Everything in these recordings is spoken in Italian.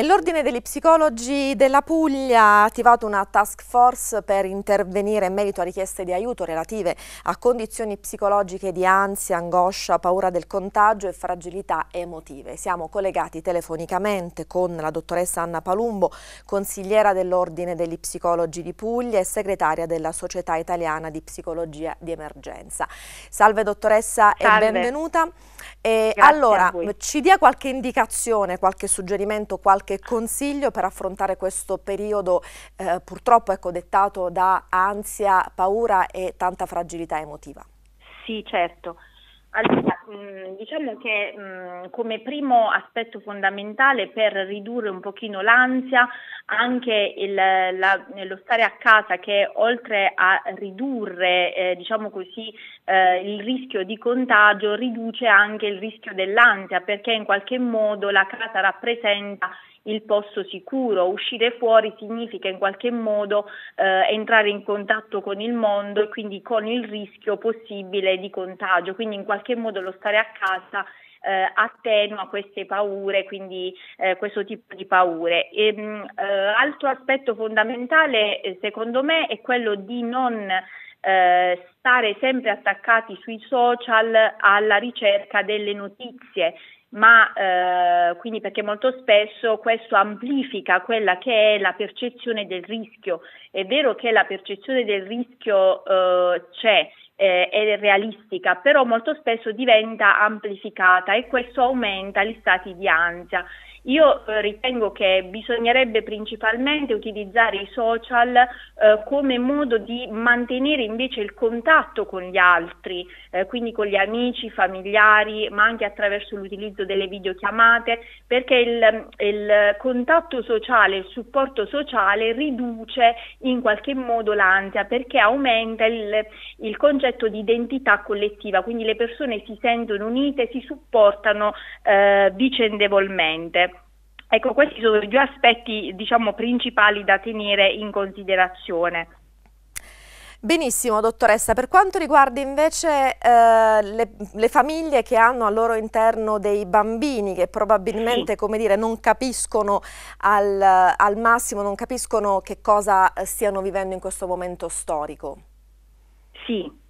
L'Ordine degli Psicologi della Puglia ha attivato una task force per intervenire in merito a richieste di aiuto relative a condizioni psicologiche di ansia, angoscia, paura del contagio e fragilità emotive. Siamo collegati telefonicamente con la dottoressa Anna Palumbo, consigliera dell'Ordine degli Psicologi di Puglia e segretaria della Società Italiana di Psicologia di Emergenza. Salve dottoressa Salve. e benvenuta. E allora, ci dia qualche indicazione, qualche suggerimento, qualche qualche consiglio per affrontare questo periodo eh, purtroppo ecco, dettato da ansia, paura e tanta fragilità emotiva? Sì, certo. Allora, diciamo che come primo aspetto fondamentale per ridurre un pochino l'ansia, anche il, la, lo stare a casa che oltre a ridurre eh, diciamo così, eh, il rischio di contagio, riduce anche il rischio dell'ansia perché in qualche modo la casa rappresenta il posto sicuro, uscire fuori significa in qualche modo eh, entrare in contatto con il mondo e quindi con il rischio possibile di contagio, quindi in qualche modo lo stare a casa eh, attenua queste paure, quindi eh, questo tipo di paure. E, ehm, mh, eh, altro aspetto fondamentale eh, secondo me è quello di non eh, stare sempre attaccati sui social alla ricerca delle notizie ma eh, quindi perché molto spesso questo amplifica quella che è la percezione del rischio. È vero che la percezione del rischio eh, c'è, eh, è realistica, però molto spesso diventa amplificata e questo aumenta gli stati di ansia io eh, ritengo che bisognerebbe principalmente utilizzare i social eh, come modo di mantenere invece il contatto con gli altri, eh, quindi con gli amici, familiari, ma anche attraverso l'utilizzo delle videochiamate, perché il, il contatto sociale, il supporto sociale riduce in qualche modo l'ansia perché aumenta il, il concetto di identità collettiva, quindi le persone si sentono unite, si supportano eh, vicendevolmente. Ecco, questi sono i due aspetti, diciamo, principali da tenere in considerazione. Benissimo, dottoressa. Per quanto riguarda invece eh, le, le, famiglie che hanno al loro interno dei bambini che probabilmente, sì. dire, non capiscono al, al, massimo, non capiscono che cosa stiano vivendo in questo momento storico. Sì.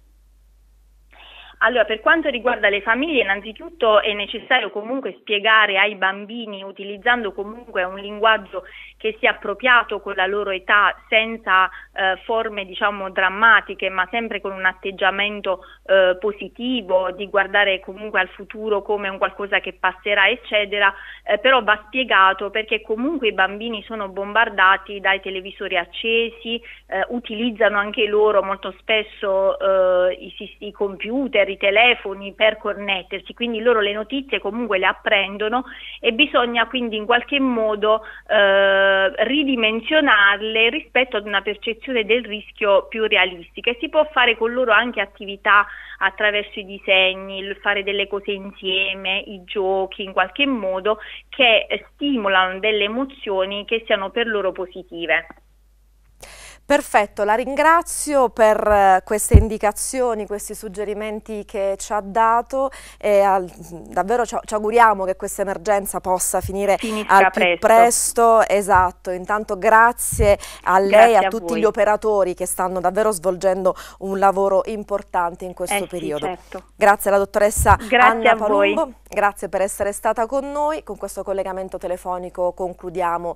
Allora, per quanto riguarda le famiglie, innanzitutto è necessario comunque spiegare ai bambini, utilizzando comunque un linguaggio che sia appropriato con la loro età, senza eh, forme diciamo drammatiche, ma sempre con un atteggiamento eh, positivo, di guardare comunque al futuro come un qualcosa che passerà, eccetera, eh, però va spiegato perché comunque i bambini sono bombardati dai televisori accesi, eh, utilizzano anche loro molto spesso eh, i, i computer, i telefoni per connettersi, quindi loro le notizie comunque le apprendono e bisogna quindi in qualche modo eh, ridimensionarle rispetto ad una percezione del rischio più realistica e si può fare con loro anche attività attraverso i disegni, il fare delle cose insieme, i giochi in qualche modo che stimolano delle emozioni che siano per loro positive. Perfetto, la ringrazio per eh, queste indicazioni, questi suggerimenti che ci ha dato e al, davvero ci, ci, auguriamo che questa emergenza possa finire Finisca al più presto. presto. Esatto, intanto grazie a lei e a, a tutti voi. gli operatori che stanno davvero svolgendo un lavoro importante in questo eh periodo. Sì, certo. Grazie alla dottoressa grazie Anna Palumbo, grazie per essere stata con noi, con questo collegamento telefonico concludiamo